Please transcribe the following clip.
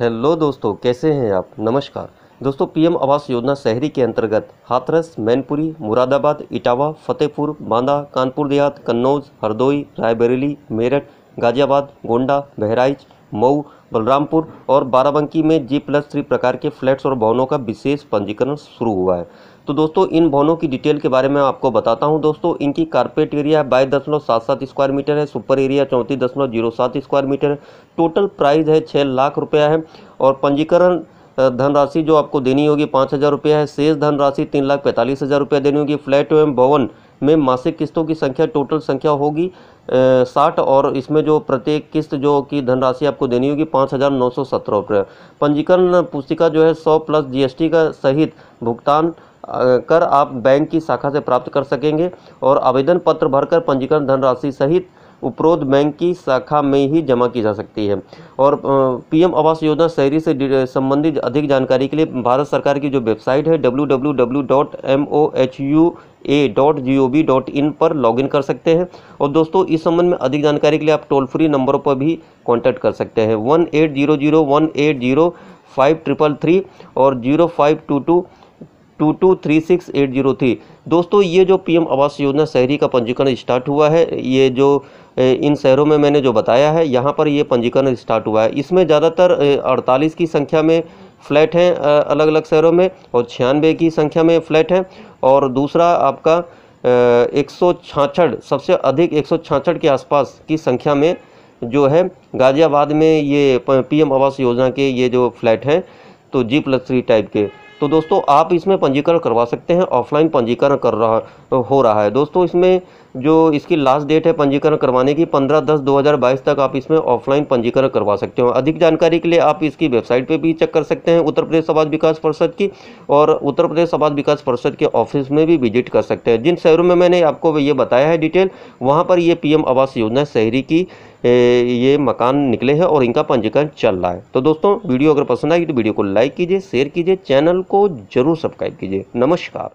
hello दोस्तों कैसे हैं आप नमस्कार दोस्तों पीएम आवास योजना शहरी के अंतर्गत हाथरस मैनपुरी मुरादाबाद इटावा फतेहपुर बांदा कानपुर देहात कन्नौज हरदोई रायबरेली मेरठ गाजियाबाद गोंडा बहराइच मऊ बलरामपुर और बाराबंकी में जी प्लस थ्री प्रकार के फ्लैट्स और भवनों का विशेष पंजीकरण शुरू हुआ है तो दोस्तों इन भवनों की डिटेल के बारे में आपको बताता हूँ दोस्तों इनकी कारपेट एरिया बाईस दशमलव सात सात स्क्वायर मीटर है सुपर एरिया चौंतीस दशमलव जीरो सात स्क्वायर मीटर है टोटल प्राइस है छः लाख रुपया है और पंजीकरण धनराशि जो आपको देनी होगी पाँच हज़ार रुपया है शेष धनराशि तीन लाख पैंतालीस हज़ार रुपया देनी होगी फ्लैट एवं भवन में मासिक किस्तों की संख्या टोटल संख्या होगी साठ और इसमें जो प्रत्येक किस्त जो कि धनराशि आपको देनी होगी पाँच हज़ार नौ सौ सत्रह रुपये पंजीकरण पुस्तिका जो है सौ प्लस जीएसटी का सहित भुगतान कर आप बैंक की शाखा से प्राप्त कर सकेंगे और आवेदन पत्र भरकर पंजीकरण धनराशि सहित उपरोध बैंक की शाखा में ही जमा की जा सकती है और पीएम आवास योजना शहरी से संबंधित अधिक जानकारी के लिए भारत सरकार की जो वेबसाइट है www.mohu.a.gov.in पर लॉगिन कर सकते हैं और दोस्तों इस संबंध में अधिक जानकारी के लिए आप टोल फ्री नंबरों पर भी कांटेक्ट कर सकते हैं one eight zero zero one eight zero five triple three और zero five two two two two three six eight zero three दोस्तों ये जो पीएम आवास योजना शहरी का पंजीकरण स्टार्ट हुआ है ये जो इन शहरों में मैंने जो बताया है यहाँ पर ये पंजीकरण स्टार्ट हुआ है इसमें ज़्यादातर अड़तालीस की संख्या में फ्लैट हैं अलग अलग शहरों में और छियानवे की संख्या में फ्लैट हैं और दूसरा आपका एक सबसे अधिक एक के आसपास की संख्या में जो है गाज़ियाबाद में ये पीएम आवास योजना के ये जो फ्लैट हैं तो जी प्लस थ्री टाइप के तो दोस्तों आप इसमें पंजीकरण करवा सकते हैं ऑफलाइन पंजीकरण कर रहा हो रहा है दोस्तों इसमें जो इसकी लास्ट डेट है पंजीकरण करवाने की 15 दस 2022 तक आप इसमें ऑफलाइन पंजीकरण करवा सकते हो अधिक जानकारी के लिए आप इसकी वेबसाइट पे भी चेक कर सकते हैं उत्तर प्रदेश समाज विकास परिषद की और उत्तर प्रदेश समाज विकास परिषद के ऑफिस में भी विजिट कर सकते हैं जिन शहरों में मैंने आपको ये बताया है डिटेल वहाँ पर ये पी आवास योजना शहरी की ये मकान निकले हैं और इनका पंजीकरण चल रहा है तो दोस्तों वीडियो अगर पसंद आई तो वीडियो को लाइक कीजिए शेयर कीजिए चैनल को जरूर सब्सक्राइब कीजिए नमस्कार